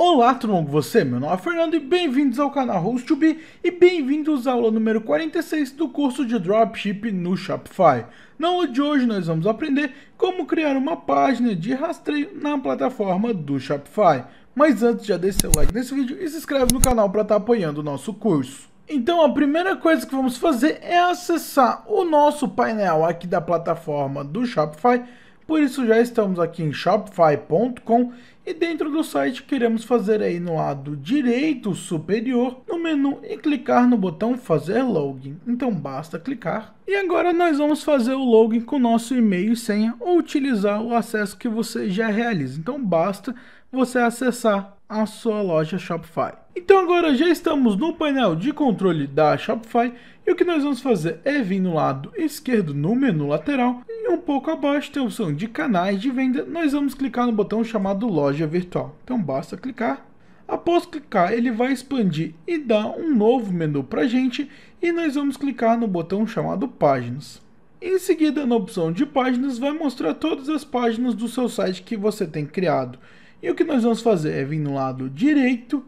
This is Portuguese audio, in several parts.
Olá, tudo bom com você? Meu nome é Fernando e bem-vindos ao canal Host2B e bem-vindos à aula número 46 do curso de Dropship no Shopify. Na aula de hoje nós vamos aprender como criar uma página de rastreio na plataforma do Shopify. Mas antes já deixa seu like nesse vídeo e se inscreve no canal para estar tá apoiando o nosso curso. Então a primeira coisa que vamos fazer é acessar o nosso painel aqui da plataforma do Shopify por isso já estamos aqui em shopify.com e dentro do site queremos fazer aí no lado direito superior, no menu e clicar no botão fazer login. Então basta clicar. E agora nós vamos fazer o login com nosso e-mail e senha ou utilizar o acesso que você já realiza. Então basta você acessar a sua loja Shopify. Então agora já estamos no painel de controle da Shopify e o que nós vamos fazer é vir no lado esquerdo no menu lateral é um pouco abaixo tem a opção de canais de venda, nós vamos clicar no botão chamado loja virtual. Então basta clicar. Após clicar, ele vai expandir e dar um novo menu para gente e nós vamos clicar no botão chamado páginas. Em seguida, na opção de páginas, vai mostrar todas as páginas do seu site que você tem criado. E o que nós vamos fazer é vir no lado direito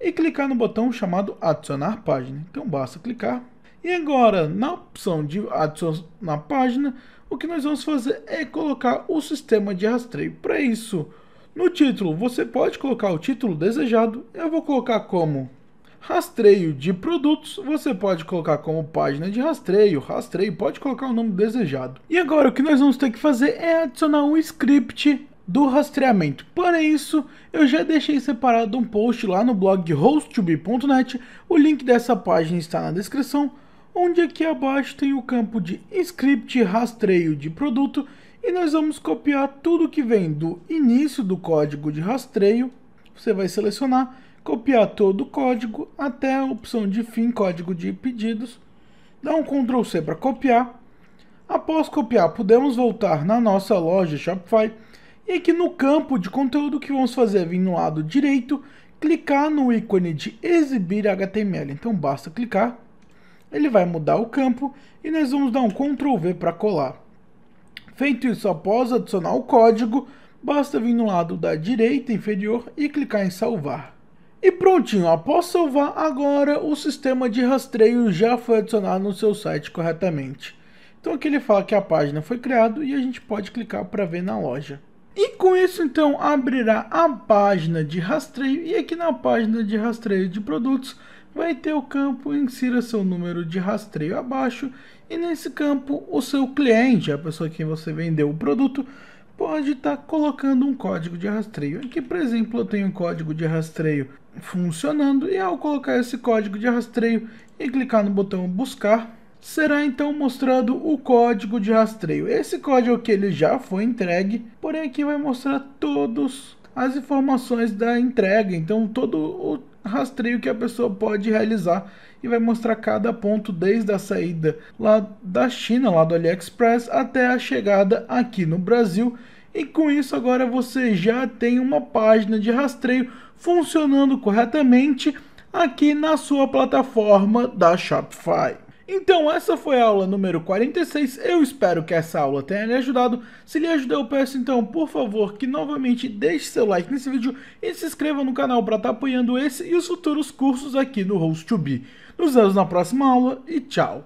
e clicar no botão chamado adicionar página. Então basta clicar. E agora, na opção de adicionar página, o que nós vamos fazer é colocar o sistema de rastreio para isso. No título, você pode colocar o título desejado, eu vou colocar como rastreio de produtos, você pode colocar como página de rastreio, rastreio, pode colocar o nome desejado. E agora o que nós vamos ter que fazer é adicionar um script do rastreamento. Para isso, eu já deixei separado um post lá no blog hosttube.net. o link dessa página está na descrição onde aqui é abaixo tem o campo de script rastreio de produto e nós vamos copiar tudo que vem do início do código de rastreio, você vai selecionar, copiar todo o código até a opção de fim, código de pedidos, dá um Ctrl C para copiar, após copiar podemos voltar na nossa loja Shopify e aqui no campo de conteúdo que vamos fazer é vir no lado direito, clicar no ícone de exibir HTML, então basta clicar, ele vai mudar o campo e nós vamos dar um Ctrl V para colar. Feito isso, após adicionar o código, basta vir no lado da direita inferior e clicar em salvar. E prontinho, após salvar, agora o sistema de rastreio já foi adicionado no seu site corretamente. Então aqui ele fala que a página foi criada e a gente pode clicar para ver na loja. E com isso então abrirá a página de rastreio e aqui na página de rastreio de produtos vai ter o campo insira seu número de rastreio abaixo e nesse campo o seu cliente, a pessoa a quem você vendeu o produto, pode estar tá colocando um código de rastreio. Aqui, por exemplo, eu tenho um código de rastreio funcionando e ao colocar esse código de rastreio e clicar no botão buscar, será então mostrado o código de rastreio. Esse código que ele já foi entregue, porém aqui vai mostrar todos as informações da entrega, então todo o rastreio que a pessoa pode realizar e vai mostrar cada ponto desde a saída lá da China, lá do AliExpress, até a chegada aqui no Brasil. E com isso agora você já tem uma página de rastreio funcionando corretamente aqui na sua plataforma da Shopify. Então essa foi a aula número 46, eu espero que essa aula tenha lhe ajudado. Se lhe ajudou, eu peço então, por favor, que novamente deixe seu like nesse vídeo e se inscreva no canal para estar tá apoiando esse e os futuros cursos aqui no Host2B. Nos vemos na próxima aula e tchau!